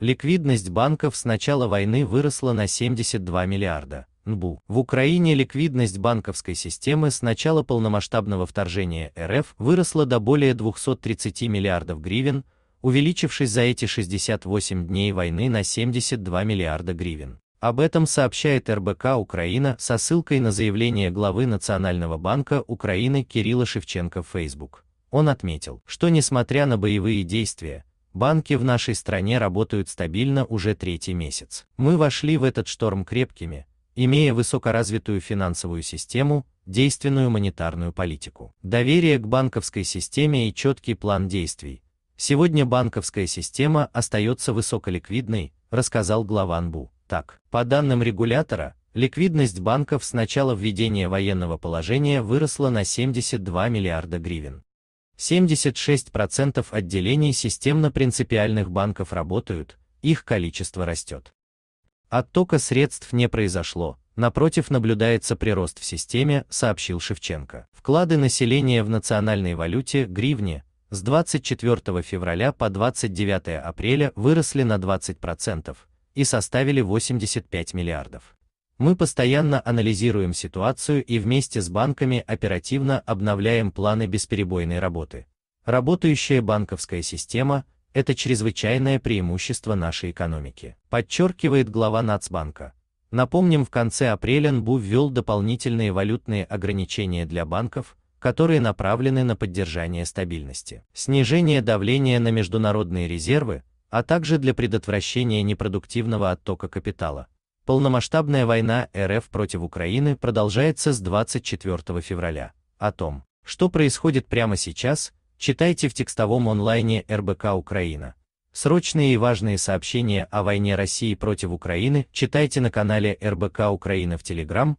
Ликвидность банков с начала войны выросла на 72 миллиарда. НБУ. В Украине ликвидность банковской системы с начала полномасштабного вторжения РФ выросла до более 230 миллиардов гривен, увеличившись за эти 68 дней войны на 72 миллиарда гривен. Об этом сообщает РБК Украина со ссылкой на заявление главы Национального банка Украины Кирилла Шевченко в Facebook. Он отметил, что несмотря на боевые действия, Банки в нашей стране работают стабильно уже третий месяц. Мы вошли в этот шторм крепкими, имея высокоразвитую финансовую систему, действенную монетарную политику, доверие к банковской системе и четкий план действий. Сегодня банковская система остается высоколиквидной, рассказал глава НБУ. Так, по данным регулятора, ликвидность банков с начала введения военного положения выросла на 72 миллиарда гривен. 76% отделений системно-принципиальных банков работают, их количество растет. Оттока средств не произошло, напротив наблюдается прирост в системе, сообщил Шевченко. Вклады населения в национальной валюте гривне с 24 февраля по 29 апреля выросли на 20% и составили 85 миллиардов. Мы постоянно анализируем ситуацию и вместе с банками оперативно обновляем планы бесперебойной работы. Работающая банковская система – это чрезвычайное преимущество нашей экономики, подчеркивает глава Нацбанка. Напомним, в конце апреля НБУ ввел дополнительные валютные ограничения для банков, которые направлены на поддержание стабильности, снижение давления на международные резервы, а также для предотвращения непродуктивного оттока капитала, Полномасштабная война РФ против Украины продолжается с 24 февраля. О том, что происходит прямо сейчас, читайте в текстовом онлайне РБК Украина. Срочные и важные сообщения о войне России против Украины читайте на канале РБК Украина в Телеграм,